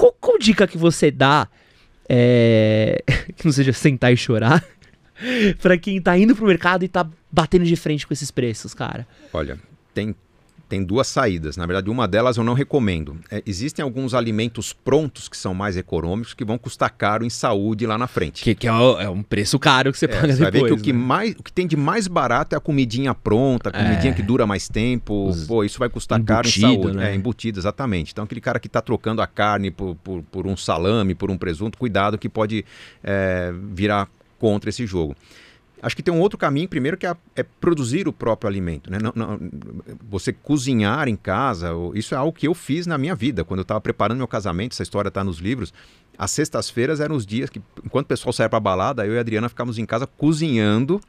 Qual, qual dica que você dá, é, que não seja sentar e chorar, para quem tá indo pro mercado e tá batendo de frente com esses preços, cara? Olha, tem tem duas saídas. Na verdade, uma delas eu não recomendo. É, existem alguns alimentos prontos que são mais econômicos que vão custar caro em saúde lá na frente. Que, que é, o, é, um preço caro que você é, paga você depois. Vai ver que, né? o, que mais, o que tem de mais barato é a comidinha pronta, a comidinha é. que dura mais tempo. Os... Pô, isso vai custar embutido, caro em saúde. Né? É, embutido, exatamente. Então, aquele cara que está trocando a carne por, por, por, um salame, por um presunto, cuidado que pode é, virar contra esse jogo. Acho que tem um outro caminho, primeiro, que é, é produzir o próprio alimento. Né? Não, não, você cozinhar em casa, isso é algo que eu fiz na minha vida. Quando eu estava preparando meu casamento, essa história está nos livros. As sextas-feiras eram os dias que, enquanto o pessoal saía para balada, eu e a Adriana ficávamos em casa cozinhando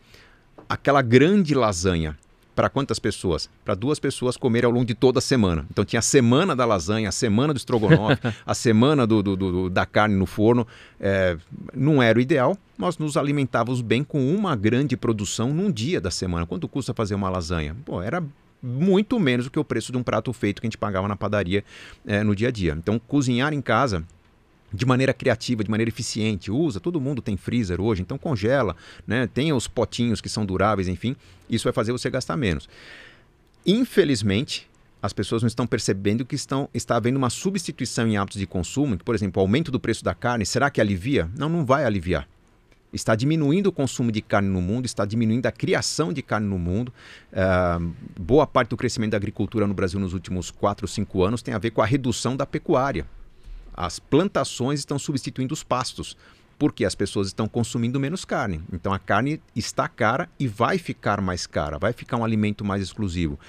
aquela grande lasanha para quantas pessoas? Para duas pessoas comerem ao longo de toda a semana. Então tinha a semana da lasanha, a semana do estrogonofe, a semana do, do, do, da carne no forno. É, não era o ideal. Nós nos alimentávamos bem com uma grande produção num dia da semana. Quanto custa fazer uma lasanha? Pô, era muito menos do que o preço de um prato feito que a gente pagava na padaria é, no dia a dia. Então cozinhar em casa de maneira criativa, de maneira eficiente, usa, todo mundo tem freezer hoje, então congela, né? Tem os potinhos que são duráveis, enfim, isso vai fazer você gastar menos. Infelizmente, as pessoas não estão percebendo que estão, está havendo uma substituição em hábitos de consumo, que, por exemplo, o aumento do preço da carne, será que alivia? Não, não vai aliviar. Está diminuindo o consumo de carne no mundo, está diminuindo a criação de carne no mundo. Uh, boa parte do crescimento da agricultura no Brasil nos últimos 4, 5 anos tem a ver com a redução da pecuária. As plantações estão substituindo os pastos, porque as pessoas estão consumindo menos carne. Então a carne está cara e vai ficar mais cara, vai ficar um alimento mais exclusivo.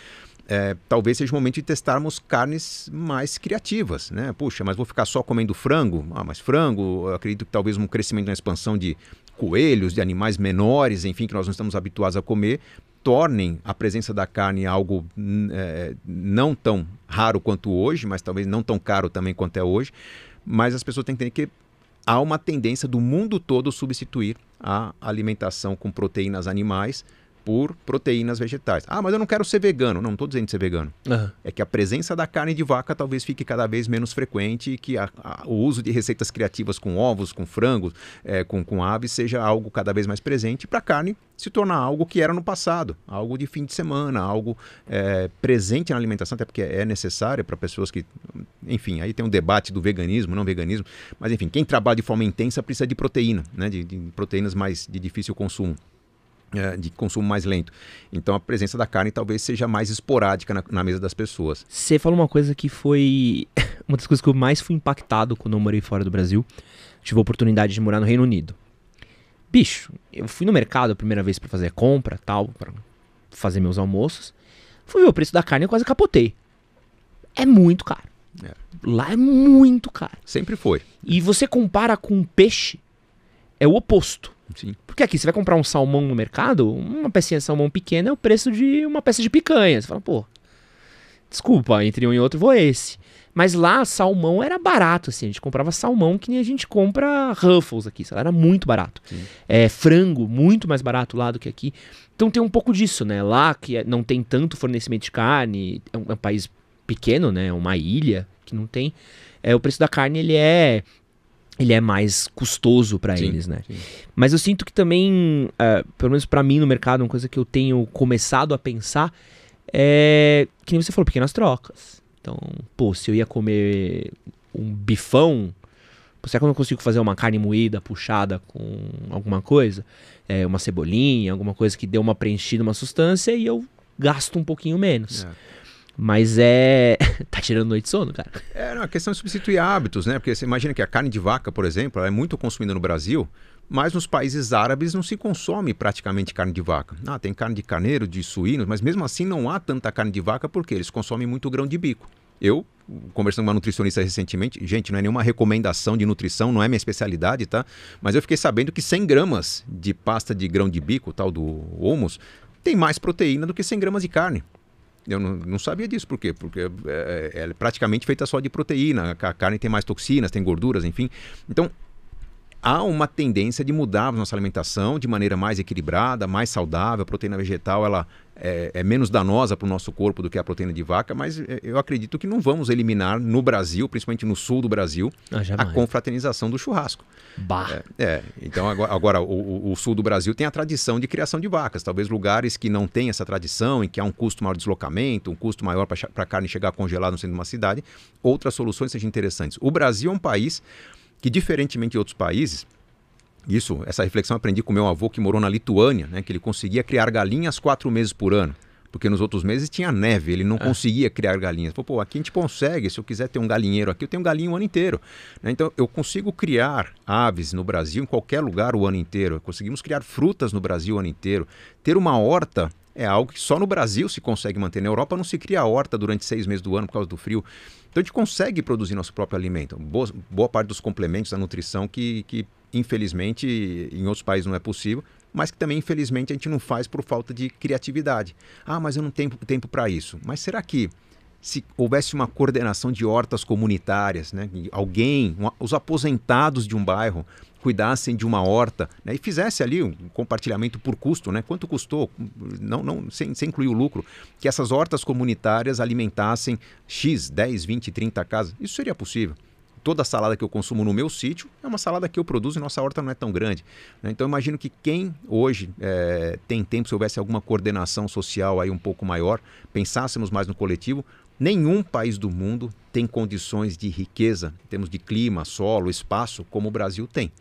É, talvez seja o momento de testarmos carnes mais criativas, né? Puxa, mas vou ficar só comendo frango? Ah, mas frango, acredito que talvez um crescimento, uma expansão de coelhos, de animais menores, enfim, que nós não estamos habituados a comer, tornem a presença da carne algo hum, é, não tão raro quanto hoje, mas talvez não tão caro também quanto é hoje. Mas as pessoas têm que entender que há uma tendência do mundo todo substituir a alimentação com proteínas animais por proteínas vegetais. Ah, mas eu não quero ser vegano. Não, não estou dizendo ser vegano. Uhum. É que a presença da carne de vaca talvez fique cada vez menos frequente e que a, a, o uso de receitas criativas com ovos, com frangos, é, com, com aves seja algo cada vez mais presente para a carne se tornar algo que era no passado, algo de fim de semana, algo é, presente na alimentação, até porque é necessário para pessoas que, enfim, aí tem um debate do veganismo, não veganismo, mas enfim, quem trabalha de forma intensa precisa de proteína, né, de, de proteínas mais de difícil consumo é, de consumo mais lento. Então a presença da carne talvez seja mais esporádica na, na mesa das pessoas. Você falou uma coisa que foi uma das coisas que eu mais fui impactado quando eu morei fora do Brasil. Tive a oportunidade de morar no Reino Unido. Bicho, eu fui no mercado a primeira vez para fazer compra, tal, para fazer meus almoços. Fui ver o preço da carne e quase capotei. É muito caro. É. Lá é muito caro. Sempre foi. E você compara com peixe, é o oposto. Sim. Porque aqui você vai comprar um salmão no mercado, uma pecinha de salmão pequena é o preço de uma peça de picanha. Você fala, pô, desculpa, entre um e outro vou esse. Mas lá, salmão era barato, assim. A gente comprava salmão que nem a gente compra Ruffles aqui, sei lá, era muito barato. É, frango, muito mais barato lá do que aqui. Então tem um pouco disso, né? Lá que é, não tem tanto fornecimento de carne, é um, é um país pequeno, né? É uma ilha que não tem. É, o preço da carne, ele é ele é mais custoso para eles, né? Sim. Mas eu sinto que também, uh, pelo menos para mim no mercado, uma coisa que eu tenho começado a pensar é que nem você falou, pequenas trocas. Então, pô, se eu ia comer um bifão, será que eu não consigo fazer uma carne moída, puxada com alguma coisa? É, uma cebolinha, alguma coisa que dê uma preenchida, uma substância, e eu gasto um pouquinho menos. É. Mas é. tá tirando noite de sono, cara. É, não, a questão de é substituir hábitos, né? Porque você imagina que a carne de vaca, por exemplo, ela é muito consumida no Brasil, mas nos países árabes não se consome praticamente carne de vaca. Ah, tem carne de carneiro, de suínos, mas mesmo assim não há tanta carne de vaca porque eles consomem muito grão de bico. Eu, conversando com uma nutricionista recentemente, gente, não é nenhuma recomendação de nutrição, não é minha especialidade, tá? Mas eu fiquei sabendo que 100 gramas de pasta de grão de bico, tal do humus, tem mais proteína do que 100 gramas de carne. Eu não, não, sabia disso, por quê? Porque é, é praticamente feita só de proteína, a carne tem mais toxinas, tem gorduras, enfim. Então, há uma tendência de mudarmos nossa alimentação de maneira mais equilibrada, mais saudável. A proteína vegetal ela é, é menos danosa para o nosso corpo do que a proteína de vaca, mas é, eu acredito que não vamos eliminar no Brasil, principalmente no sul do Brasil, ah, a confraternização do churrasco. Bah. É, é. então agora, agora o, o, sul do Brasil tem a tradição de criação de vacas. Talvez lugares que não têm essa tradição, em que há um custo maior de deslocamento, um custo maior para a carne chegar congelada no centro de uma cidade, outras soluções sejam interessantes. O Brasil é um país que, diferentemente de outros países, isso, essa reflexão aprendi com meu avô que morou na Lituânia, né, que ele conseguia criar galinhas quatro meses por ano. Porque nos outros meses tinha neve, ele não é. conseguia criar galinhas. Pô, pô, aqui a gente consegue, se eu quiser ter um galinheiro aqui, eu tenho um galinho o ano inteiro. Né? Então, eu consigo criar aves no Brasil, em qualquer lugar o ano inteiro. Conseguimos criar frutas no Brasil o ano inteiro. Ter uma horta é algo que só no Brasil se consegue manter. Na Europa não se cria horta durante seis meses do ano por causa do frio. Então a gente consegue produzir nosso próprio alimento. Boa, boa parte dos complementos da nutrição que, que, infelizmente, em outros países não é possível, mas que também, infelizmente, a gente não faz por falta de criatividade. Ah, mas eu não tenho tempo para isso. Mas será que se houvesse uma coordenação de hortas comunitárias, né? alguém, uma, os aposentados de um bairro, cuidassem de uma horta né, e fizesse ali um compartilhamento por custo, né? Quanto custou? Não, não, sem, sem incluir o lucro, que essas hortas comunitárias alimentassem X, 10, 20, 30 casas. Isso seria possível toda a salada que eu consumo no meu sítio é uma salada que eu produzo e nossa horta não é tão grande. Né. Então, imagino que quem hoje é, tem tempo, se houvesse alguma coordenação social aí um pouco maior, pensássemos mais no coletivo, nenhum país do mundo tem condições de riqueza, em termos de clima, solo, espaço, como o Brasil tem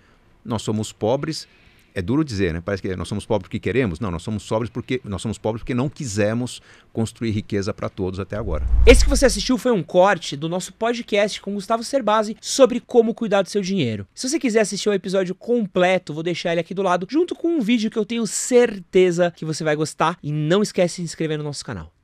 nós somos pobres. É duro dizer, né? Parece que nós somos pobres porque queremos. Não, nós somos pobres porque nós somos pobres porque não quisemos construir riqueza para todos até agora. Esse que você assistiu foi um corte do nosso podcast com Gustavo Cerbasi sobre como cuidar do seu dinheiro. Se você quiser assistir o episódio completo, vou deixar ele aqui do lado, junto com um vídeo que eu tenho certeza que você vai gostar. E não esquece de se inscrever no nosso canal.